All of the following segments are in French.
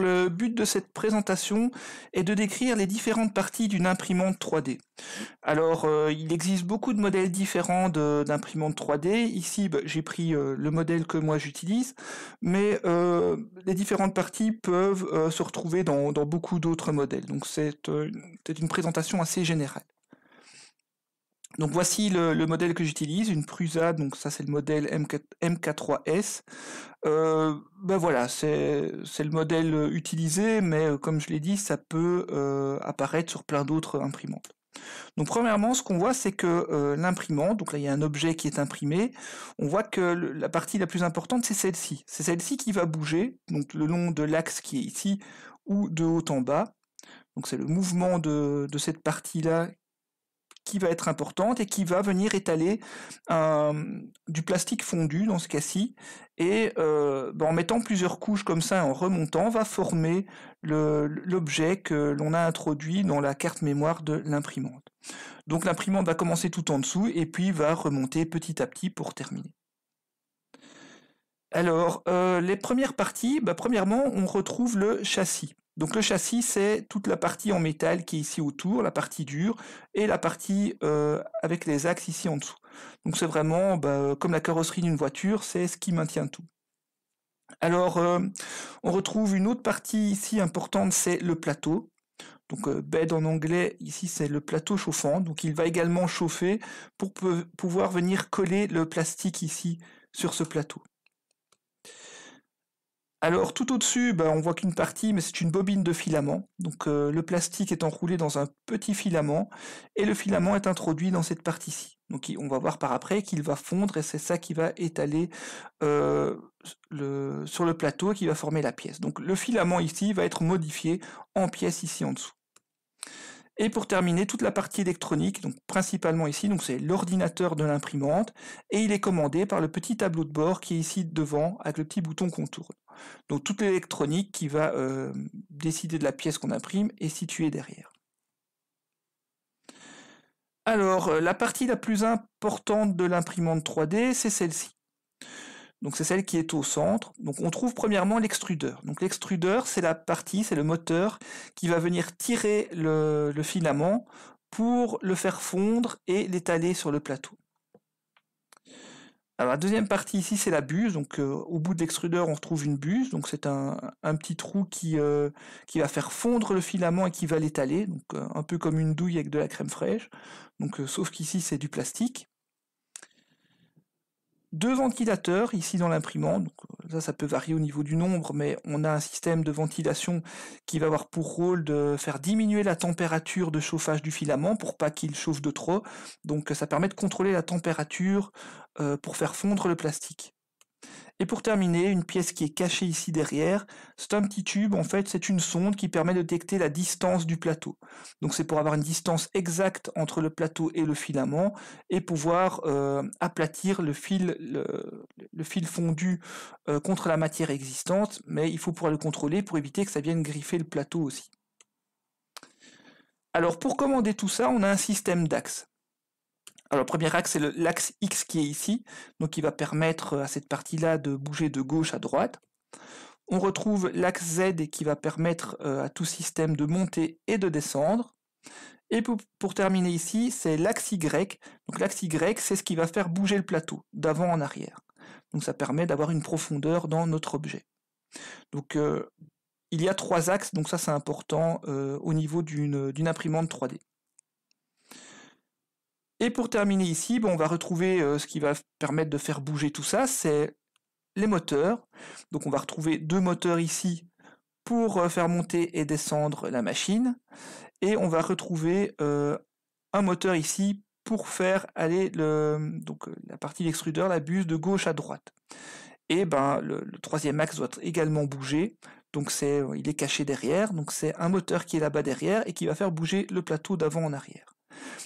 le but de cette présentation est de décrire les différentes parties d'une imprimante 3D. Alors, euh, il existe beaucoup de modèles différents d'imprimantes 3D. Ici, bah, j'ai pris euh, le modèle que moi j'utilise, mais euh, les différentes parties peuvent se retrouver dans, dans beaucoup d'autres modèles. Donc, c'est une présentation assez générale. Donc voici le, modèle que j'utilise, une Prusa, donc ça c'est le modèle MK, 3 s euh, ben voilà, c'est le modèle euh, utilisé, mais euh, comme je l'ai dit, ça peut apparaître sur plein d'autres imprimantes. Donc premièrement, ce qu'on voit, c'est que l'imprimante, donc là il y a un objet qui est imprimé, on voit que la partie la plus importante, c'est celle-ci. C'est celle-ci qui va bouger, donc le long de l'axe qui est ici, ou de haut en bas. Donc c'est le mouvement de, de cette partie-là qui va être importante et qui va venir étaler euh, du plastique fondu dans ce cas-ci. Et euh, bah, en mettant plusieurs couches comme ça, en remontant, va former l'objet que l'on a introduit dans la carte mémoire de l'imprimante. Donc l'imprimante va commencer tout en dessous et puis va remonter petit à petit pour terminer. Alors, euh, les premières parties, bah, premièrement, on retrouve le châssis. Donc le châssis, c'est toute la partie en métal qui est ici autour, la partie dure, et la partie euh, avec les axes ici en dessous. Donc c'est vraiment, bah, comme la carrosserie d'une voiture, c'est ce qui maintient tout. Alors, euh, on retrouve une autre partie ici importante, c'est le plateau. Donc bed en anglais, ici c'est le plateau chauffant. Donc il va également chauffer pour pouvoir venir coller le plastique ici sur ce plateau. Alors tout au-dessus, ben, on voit qu'une partie, mais c'est une bobine de filament. Donc euh, le plastique est enroulé dans un petit filament et le filament est introduit dans cette partie-ci. Donc on va voir par après qu'il va fondre et c'est ça qui va étaler euh, sur le plateau et qui va former la pièce. Donc le filament ici va être modifié en pièce ici en dessous. Et pour terminer, toute la partie électronique, donc principalement ici, donc c'est l'ordinateur de l'imprimante, et il est commandé par le petit tableau de bord qui est ici devant avec le petit bouton contour. Donc toute l'électronique qui va euh, décider de la pièce qu'on imprime est située derrière. Alors, euh, la partie la plus importante de l'imprimante 3D, c'est celle-ci. Donc c'est celle qui est au centre. Donc on trouve premièrement l'extrudeur. Donc l'extrudeur, c'est la partie, c'est le moteur qui va venir tirer le, filament pour le faire fondre et l'étaler sur le plateau. la deuxième partie ici c'est la buse, donc euh, au bout de l'extrudeur on retrouve une buse, donc c'est un, petit trou qui, euh, qui va faire fondre le filament et qui va l'étaler, donc euh, un peu comme une douille avec de la crème fraîche, donc sauf qu'ici c'est du plastique deux ventilateurs ici dans l'imprimante. Euh, ça peut varier au niveau du nombre, mais on a un système de ventilation qui va avoir pour rôle de faire diminuer la température de chauffage du filament pour pas qu'il chauffe de trop. Donc ça permet de contrôler la température euh, pour faire fondre le plastique. Et pour terminer, une pièce qui est cachée ici derrière, c'est un petit tube, en fait c'est une sonde qui permet de détecter la distance du plateau. Donc c'est pour avoir une distance exacte entre le plateau et le filament et pouvoir euh, aplatir le fil, le, fil fondu euh, contre la matière existante, mais il faut pouvoir le contrôler pour éviter que ça vienne griffer le plateau aussi. Alors pour commander tout ça, on a un système d'axes. Alors, le premier axe, c'est l'axe X qui est ici, donc qui va permettre à cette partie-là de bouger de gauche à droite. On retrouve l'axe Z qui va permettre euh, à tout système de monter et de descendre. Et pour, terminer ici, c'est l'axe Y. Donc l'axe Y, c'est ce qui va faire bouger le plateau, d'avant en arrière. Donc ça permet d'avoir une profondeur dans notre objet. Donc euh, il y a trois axes, donc ça c'est important euh, au niveau d'une imprimante 3D. Et pour terminer ici, on va retrouver euh, ce qui va permettre de faire bouger tout ça, c'est les moteurs. Donc on va retrouver deux moteurs ici pour euh, faire monter et descendre la machine. Et on va retrouver euh, un moteur ici pour faire aller le, donc, la partie de l'extrudeur, la buse, de gauche à droite. Et ben, le, troisième axe doit également bouger. Donc c'est, il est caché derrière. Donc c'est un moteur qui est là-bas derrière et qui va faire bouger le plateau d'avant en arrière.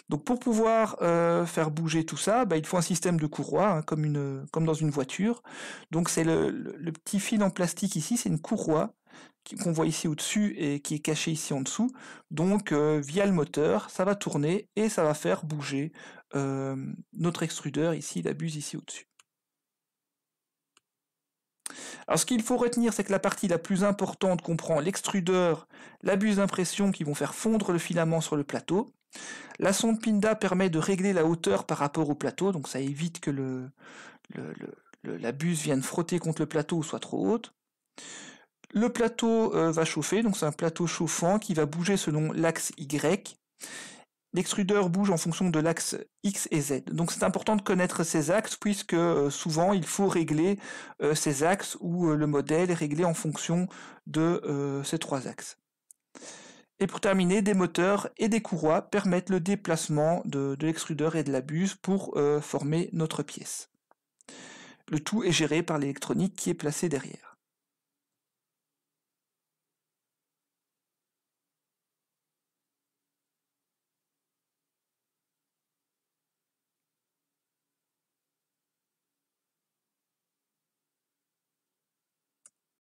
Donc pour pouvoir euh, faire bouger tout ça, bah, il faut un système de courroie, hein, comme, dans une voiture. Donc c'est le, petit fil en plastique ici, c'est une courroie qu'on voit ici au-dessus et qui est cachée ici en dessous. Donc euh, via le moteur, ça va tourner et ça va faire bouger euh, notre extrudeur ici, la buse ici au-dessus. Alors ce qu'il faut retenir, c'est que la partie la plus importante comprend l'extrudeur, la buse d'impression qui vont faire fondre le filament sur le plateau, la sonde Pinda permet de régler la hauteur par rapport au plateau, donc ça évite que le, la buse vienne frotter contre le plateau ou soit trop haute. Le plateau euh, va chauffer, donc c'est un plateau chauffant qui va bouger selon l'axe Y. L'extrudeur bouge en fonction de l'axe X et Z. Donc c'est important de connaître ces axes puisque euh, souvent il faut régler euh, ces axes ou le modèle est réglé en fonction de ces trois axes. Et pour terminer, des moteurs et des courroies permettent le déplacement de, l'extrudeur et de la buse pour euh, former notre pièce. Le tout est géré par l'électronique qui est placée derrière.